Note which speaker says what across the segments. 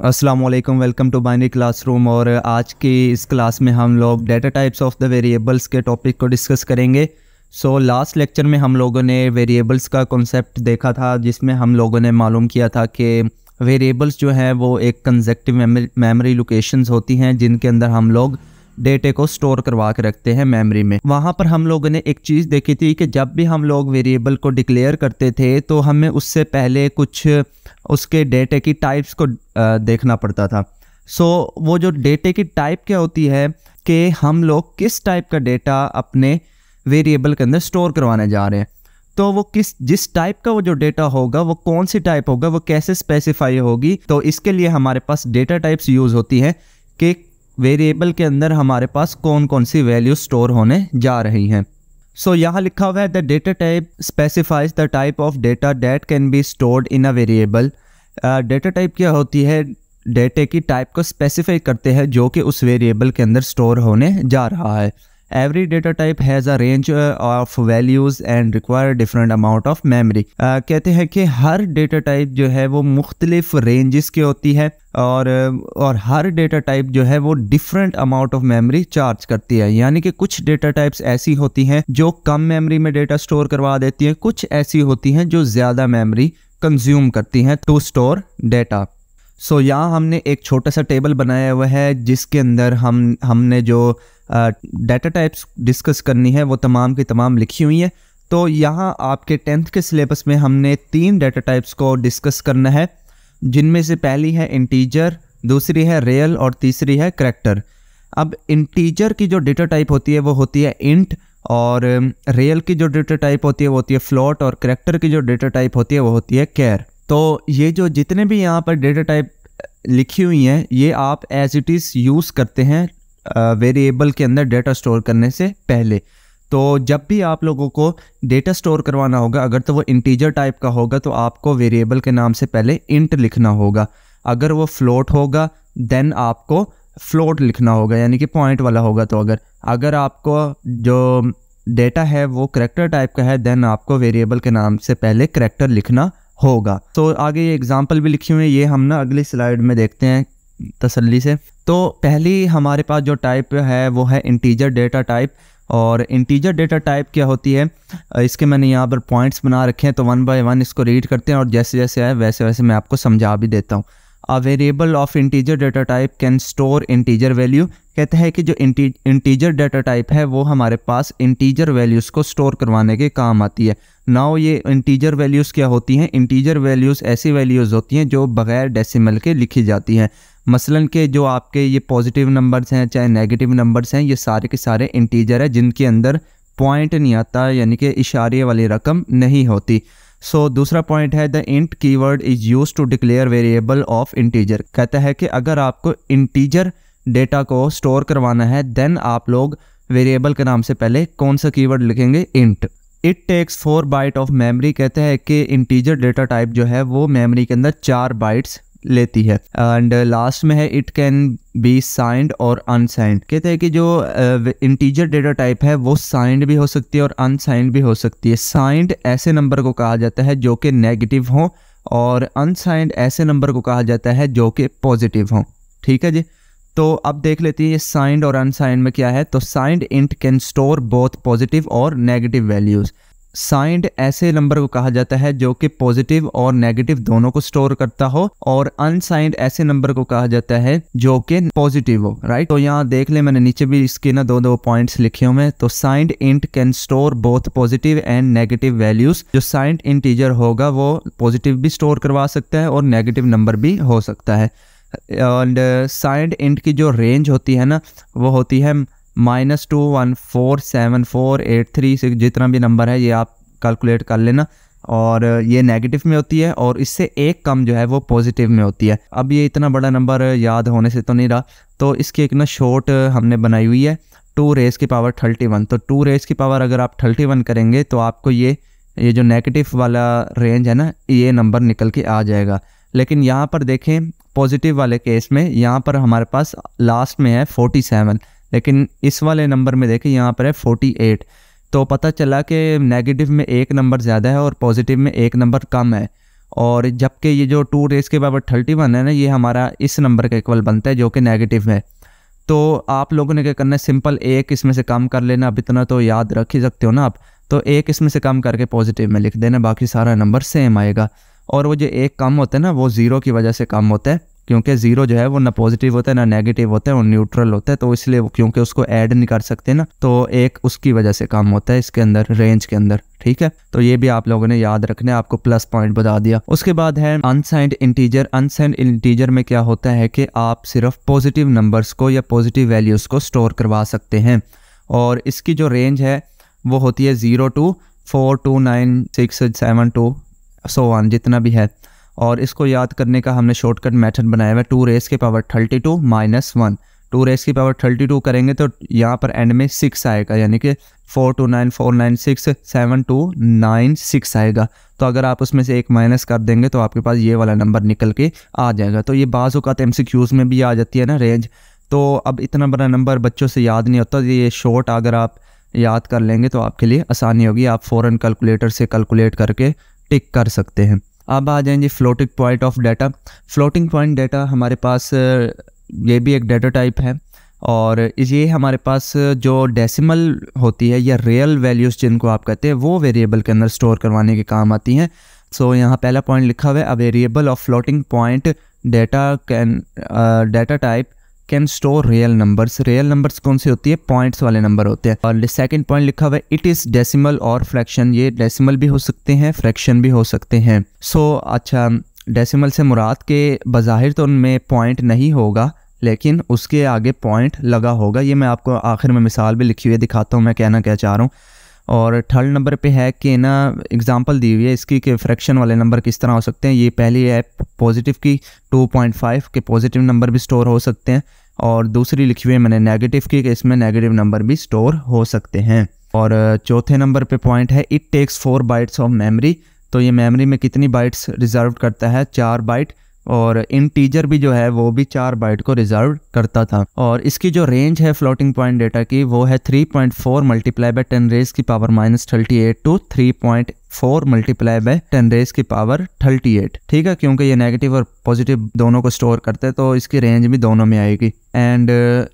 Speaker 1: Aslam welcome to class classroom और आज की इस क्लास में हम लोग data types of the variables के टॉपिक को डिस्कस करेंगे सो लास्ट लेक्चर में हम लोगों ने वेरिएबल्स का कॉन्सेप्ट देखा था जिसमें हम लोगों ने मालूम किया था कि वेरिएबल्स जो हैं वो एक कंजेक्टिव मेमोरी लोकेशंस होती हैं जिनके अंदर हम लोग डेटे को स्टोर करवा के रखते हैं मेमोरी में वहाँ पर हम लोगों ने एक चीज़ देखी थी कि जब भी हम लोग वेरिएबल को डिक्लेयर करते थे तो हमें उससे पहले कुछ उसके डेटे की टाइप्स को देखना पड़ता था सो so, वो जो डेटे की टाइप क्या होती है कि हम लोग किस टाइप का डेटा अपने वेरिएबल के अंदर स्टोर करवाने जा रहे हैं तो वो किस जिस टाइप का वो जो डेटा होगा वो कौन सी टाइप होगा वो कैसे स्पेसिफाई होगी तो इसके लिए हमारे पास डेटा टाइप्स यूज़ होती हैं कि वेरिएबल के अंदर हमारे पास कौन कौन सी वैल्यू स्टोर होने जा रही हैं सो so, यहाँ लिखा हुआ है the data type specifies the type of data that can be stored in a variable data type क्या होती है डेटे की टाइप को स्पेसिफाई करते हैं जो कि उस वेरिएबल के अंदर स्टोर होने जा रहा है every data type has a range of values and require different amount of memory कहते हैं कि हर डेटा टाइप जो है वो मुख्तलिफ रेंजेस की होती है और uh, और हर डेटा टाइप जो है वो different amount of memory charge करती है यानी कि कुछ डेटा टाइप्स ऐसी होती हैं जो कम मेमोरी में डेटा स्टोर करवा देती हैं कुछ ऐसी होती हैं जो ज़्यादा मेमोरी कंज्यूम करती हैं to store data so so, यहाँ हमने एक छोटा सा टेबल बनाया हुआ है जिसके अंदर हम हमने जो डाटा टाइप्स डिस्कस करनी है वो तमाम की तमाम लिखी हुई है तो यहाँ आपके टेंथ के सिलेबस में हमने तीन डाटा टाइप्स को डिस्कस करना है जिनमें से पहली है इंटीजर दूसरी है रियल और तीसरी है करेक्टर अब इंटीजर की जो डेटा टाइप होती है वो होती है इंट और रियल की जो डेटा टाइप होती है वो होती है फ्लोट और करेक्टर की जो डेटा टाइप होती है वो होती है कैर तो ये जो जितने भी यहाँ पर डेटा टाइप लिखी हुई हैं ये आप एज इट इज़ यूज़ करते हैं वेरिएबल के अंदर डेटा स्टोर करने से पहले तो जब भी आप लोगों को डेटा स्टोर करवाना होगा अगर तो वो इंटीजर टाइप का होगा तो आपको वेरिएबल के नाम से पहले इंट लिखना होगा अगर वो फ्लोट होगा देन आपको फ्लोट लिखना होगा यानी कि पॉइंट वाला होगा तो अगर अगर आपको जो डेटा है वो करेक्टर टाइप का है देन आपको वेरिएबल के नाम से पहले करेक्टर लिखना होगा तो आगे ये एग्ज़ाम्पल भी लिखी हुई है ये हम ना अगली स्लाइड में देखते हैं तसल्ली से तो पहली हमारे पास जो टाइप है वो है इंटीजर डेटा टाइप और इंटीजर डेटा टाइप क्या होती है इसके मैंने यहाँ पर पॉइंट्स बना रखे हैं तो वन बाय वन इसको रीड करते हैं और जैसे जैसे आए वैसे वैसे मैं आपको समझा भी देता हूँ a variable of integer data type can store integer value कहते हैं कि जो इंटीजर डाटा टाइप है वो हमारे पास इंटीजर वैल्यूज़ को स्टोर करवाने के काम आती है नाउ ये इंटीजर वैल्यूज़ क्या होती हैं इंटीजर वैल्यूज़ ऐसी वैल्यूज़ होती हैं जो बगैर डेसिमल के लिखी जाती हैं मसलन के जो आपके ये पॉजिटिव नंबर्स हैं चाहे नेगेटिव नंबर्स हैं ये सारे के सारे इंटीजर है जिनके अंदर पॉइंट नहीं आता यानी कि इशारे वाली रकम नहीं होती सो so, दूसरा पॉइंट है the int keyword is use to declare variable of integer कहता है कि अगर आपको इंटीजर डेटा को स्टोर करवाना है देन आप लोग वेरिएबल के नाम से पहले कौन सा कीवर्ड लिखेंगे int it takes four byte of memory कहते हैं कि इंटीजर डेटा टाइप जो है वो मेमरी के अंदर चार बाइट्स लेती है एंड लास्ट uh, में है इट कैन बी साइंड और अनसाइंड कहते हैं कि जो इंटीजर डेटा टाइप है वो साइंड भी हो सकती है और अनसाइंड भी हो सकती है साइंड ऐसे नंबर को कहा जाता है जो कि नेगेटिव हों और अनसाइंड ऐसे नंबर को कहा जाता है जो कि पॉजिटिव हों ठीक है जी तो अब देख लेती है ये साइंड और अनसाइंड में क्या है तो signed int can store both positive और नेगेटिव वैल्यूज़ साइंड ऐसे नंबर को कहा जाता है जो कि पॉजिटिव और नेगेटिव दोनों को स्टोर करता हो और अनसाइंड ऐसे नंबर को कहा जाता है जो कि पॉजिटिव हो राइट तो यहाँ देख ले मैंने नीचे भी इसके ना दो दो पॉइंट्स लिखे हुए हैं तो signed int can store both positive and negative values जो साइंड इंटीजर होगा वो पॉजिटिव भी स्टोर करवा सकता है और नेगेटिव नंबर भी हो सकता है एंड साइंड इंट की जो रेंज होती है ना वो होती है minus two one four seven four eight three six जितना भी नंबर है ये आप कैलकुलेट कर लेना और ये नेगेटिव में होती है और इससे एक कम जो है वो पॉजिटिव में होती है अब ये इतना बड़ा नंबर याद होने से तो नहीं रहा तो इसकी एक ना शॉर्ट हमने बनाई हुई है टू रेस की पावर थर्टी वन तो टू रेस की पावर अगर आप थर्टी वन करेंगे तो आपको ये ये जो नेगेटिव वाला रेंज है ना ये नंबर निकल के आ जाएगा लेकिन यहाँ पर देखें पॉजिटिव वाले केस में यहाँ पर हमारे पास लास्ट में है फोर्टी सेवन लेकिन इस वाले नंबर में देखें यहाँ पर है फोर्टी एट तो पता चला कि नेगेटिव में एक नंबर ज़्यादा है और पॉजिटिव में एक नंबर कम है और जबकि ये जो टू रेस के पावर थर्टी वन है ना ये हमारा इस नंबर का इक्वल बनता है जो कि नेगेटिव है तो आप लोगों ने क्या करना है सिंपल एक इसमें से कम कर लेना अब इतना तो याद रख ही सकते हो ना आप तो एक इसमें से कम करके पॉजिटिव में लिख देना बाकी सारा नंबर सेम आएगा और वो जो एक कम होता है ना वो ज़ीरो की वजह से कम होता है क्योंकि जीरो जो है वो ना पॉजिटिव होता है ना नेगेटिव होता है और न्यूट्रल होता है तो इसलिए क्योंकि उसको ऐड नहीं कर सकते ना तो एक उसकी वजह से काम होता है इसके अंदर रेंज के अंदर ठीक है तो ये भी आप लोगों ने याद रखना आपको प्लस पॉइंट बता दिया उसके बाद है अनसाइंड इंटीजर अनसाइंड इंटीजर में क्या होता है कि आप सिर्फ पॉजिटिव नंबर्स को या पॉजिटिव वैल्यूज़ को स्टोर करवा सकते हैं और इसकी जो रेंज है वो होती है zero two four two nine six seven two so one जितना भी है और इसको याद करने का हमने शॉर्टकट मेथड बनाया हुआ है टू रेस के power thirty two minus one two raise की पावर थर्टी टू करेंगे तो यहाँ पर एंड में सिक्स आएगा यानी कि four two nine four nine six seven two nine six आएगा तो अगर आप उसमें से एक माइनस कर देंगे तो आपके पास ये वाला नंबर निकल के आ जाएगा तो ये बाज़ सी एम में भी आ जाती है ना रेंज तो अब इतना बड़ा नंबर बच्चों से याद नहीं होता ये शॉर्ट अगर आप याद कर लेंगे तो आपके लिए आसानी होगी आप फ़ौरन कैलकुलेटर से कैलकुलेट करके टिक कर सकते हैं अब आ जाएंगे floating point of data floating point data हमारे पास ये भी एक डाटा टाइप है और ये हमारे पास जो डेसिमल होती है या रियल वैल्यूज़ जिनको आप कहते हैं वो वेरिएबल के अंदर स्टोर करवाने के काम आती हैं सो so, यहाँ पहला पॉइंट लिखा हुआ है a variable of floating point data can data type can store real numbers real numbers कौन से होती है पॉइंट्स वाले नंबर होते हैं और सेकंड पॉइंट लिखा हुआ है इट इज डेसिमल और फ्रैक्शन ये डेसिमल भी हो सकते हैं फ्रैक्शन भी हो सकते हैं सो so, अच्छा डेसिमल से मुराद के बज़ाहिर तो उनमें पॉइंट नहीं होगा लेकिन उसके आगे पॉइंट लगा होगा ये मैं आपको आखिर में मिसाल भी लिखी हुई है दिखाता हूँ मैं कहना क्या चाह रहा हूँ और थर्ड नंबर पे है कि ना एग्जांपल दी हुई है इसकी कि फ्रैक्शन वाले नंबर किस तरह हो सकते हैं ये पहली है पॉजिटिव की 2.5 के पॉजिटिव नंबर भी स्टोर हो सकते हैं और दूसरी लिखी हुई है मैंने नेगेटिव की इसमें नेगेटिव नंबर भी स्टोर हो सकते हैं और चौथे नंबर पे पॉइंट है it takes four bytes of memory तो ये मेमोरी में कितनी बाइट्स रिजर्व करता है चार बाइट और इंटीजर भी जो है वो भी चार बाइट को रिजर्व करता था और इसकी जो रेंज है फ्लोटिंग पॉइंट डेटा की वो है 3.4 point four multiply by ten raise की power minus thirty eight to three point four multiply by ten raise की पावर थर्टी एट ठीक है क्योंकि ये नेगेटिव और पॉजिटिव दोनों को स्टोर करते हैं तो इसकी रेंज भी दोनों में आएगी and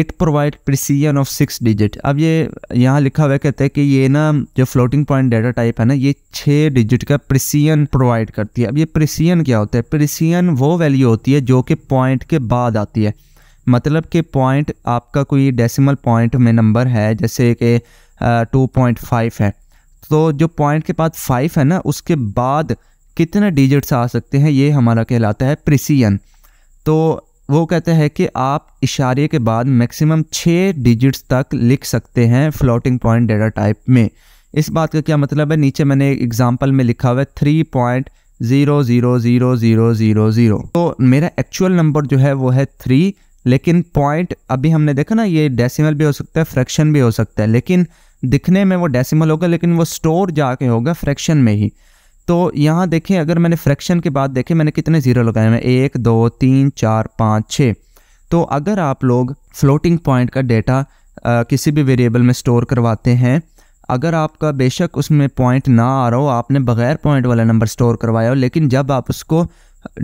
Speaker 1: it provide precision of six digit अब ये यहाँ लिखा हुआ कहते हैं कि ये ना जो फ्लोटिंग पॉइंट डेटा टाइप है ना ये छः डिजिट का प्रिसीजन प्रोवाइड करती है अब ये प्रिसीजन क्या होता है प्रिसीजन वो वैल्यू होती है जो कि पॉइंट के बाद आती है मतलब कि पॉइंट आपका कोई डेसिमल पॉइंट में नंबर है जैसे कि टू पॉइंट फाइव है तो जो पॉइंट के बाद फाइव है ना उसके बाद कितने डिजिट्स आ सकते हैं ये हमारा कहलाता है प्रिसियन तो वो कहते हैं कि आप इशारे के बाद मैक्सिमम छः डिजिट्स तक लिख सकते हैं फ्लोटिंग पॉइंट डेटा टाइप में इस बात का क्या मतलब है नीचे मैंने एक एग्जाम्पल में लिखा हुआ है three point zero zero zero zero zero zero तो मेरा एक्चुअल नंबर जो है वो है थ्री लेकिन पॉइंट अभी हमने देखा ना ये डेसिमल भी हो सकता है फ्रैक्शन भी हो सकता है लेकिन दिखने में वो डेसिमल होगा लेकिन वो स्टोर जाके होगा फ्रैक्शन में ही तो यहाँ देखें अगर मैंने फ्रैक्शन के बाद देखें मैंने कितने ज़ीरो लगाए हैं एक दो तीन चार पाँच छः तो अगर आप लोग फ्लोटिंग पॉइंट का डेटा किसी भी वेरिएबल में स्टोर करवाते हैं अगर आपका बेशक उसमें पॉइंट ना आ रहा हो आपने बग़ैर पॉइंट वाला नंबर स्टोर करवाया हो लेकिन जब आप उसको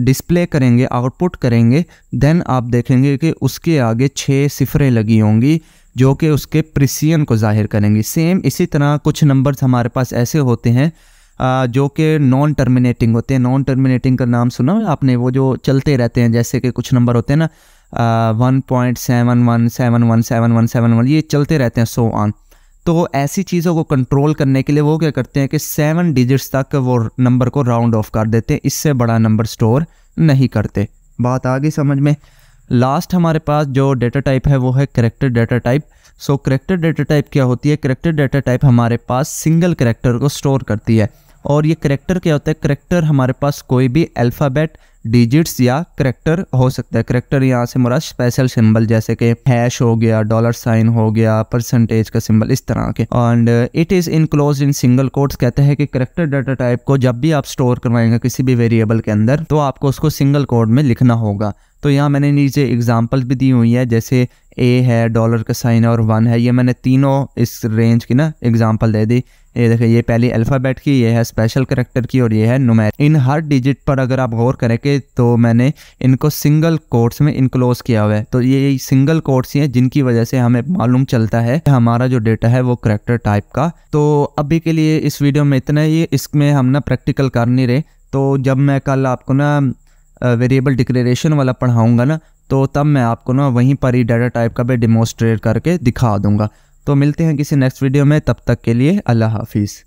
Speaker 1: डिस्प्ले करेंगे आउटपुट करेंगे देन आप देखेंगे कि उसके आगे छः सिफरें लगी होंगी जो कि उसके प्रिसियन को जाहिर करेंगी सेम इसी तरह कुछ नंबर्स हमारे पास ऐसे होते हैं जो कि नॉन टर्मिनेटिंग होते हैं नॉन टर्मिनेटिंग का नाम सुना आपने वो जो चलते रहते हैं जैसे कि कुछ नंबर होते हैं ना one point seven one seven one seven one seven one ये चलते रहते हैं सो ऑन तो ऐसी चीज़ों को कंट्रोल करने के लिए वो क्या करते हैं कि सेवन डिजिट्स तक वो नंबर को राउंड ऑफ कर देते हैं इससे बड़ा नंबर स्टोर नहीं करते बात आ गई समझ में लास्ट हमारे पास जो डेटा टाइप है वो है character data type so character data type क्या होती है करेक्टर डेटा टाइप हमारे पास सिंगल करेक्टर को स्टोर करती है और ये करेक्टर क्या होता है करेक्टर हमारे पास कोई भी अल्फ़ाबेट डिजिट्स या करेक्टर हो सकता है करेक्टर यहाँ से मुराद स्पेशल सिंबल जैसे कि हैश हो गया डॉलर साइन हो गया परसेंटेज का सिंबल इस तरह के and it is enclose in single quotes कहते हैं कि करेक्टर डाटा टाइप को जब भी आप स्टोर करवाएंगे किसी भी वेरिएबल के अंदर तो आपको उसको सिंगल कोड में लिखना होगा तो यहाँ मैंने नीचे एग्जाम्पल भी दी हुई है जैसे ए है डॉलर का साइन है और वन है ये मैंने तीनों इस रेंज की ना एग्जांपल दे दी ये देखिए ये पहली अल्फ़ाबेट की ये है स्पेशल करेक्टर की और ये है नुमैर इन हर डिजिट पर अगर आप गौर करें कि तो मैंने इनको सिंगल कोर्ट्स में इनक्लोज किया हुआ है तो ये सिंगल कोर्ट्स ही हैं जिनकी वजह से हमें मालूम चलता है हमारा जो डेटा है वो करेक्टर टाइप का तो अभी के लिए इस वीडियो में इतना ही इसमें हम ना प्रैक्टिकल कर नहीं रहे तो जब मैं कल आपको ना वेरिएबल डिक्लेरेशन वाला पढ़ाऊँगा ना तो तब मैं आपको ना वहीं पर ही डाटा टाइप का भी डिमोस्ट्रेट करके दिखा दूँगा तो मिलते हैं किसी नेक्स्ट वीडियो में तब तक के लिए अल्लाह हाफिज़